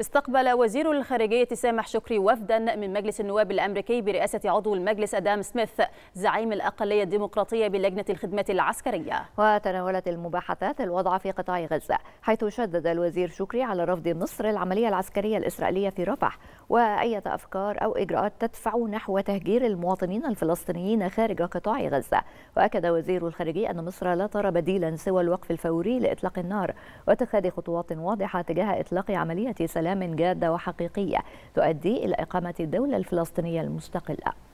استقبل وزير الخارجية سامح شكري وفدا من مجلس النواب الأمريكي برئاسة عضو المجلس أدام سميث زعيم الأقلية الديمقراطية بلجنة الخدمة العسكرية وتناولت المباحثات الوضع في قطاع غزة حيث شدد الوزير شكري على رفض مصر العملية العسكرية الإسرائيلية في رفح وأية أفكار أو إجراءات تدفع نحو تهجير المواطنين الفلسطينيين خارج قطاع غزة وأكد وزير الخارجية أن مصر لا ترى بديلا سوى الوقف الفوري لإطلاق النار واتخاذ خطوات واضحة تجاه إطلاق عملية سلام سلام جادة وحقيقية تؤدي إلى إقامة الدولة الفلسطينية المستقلة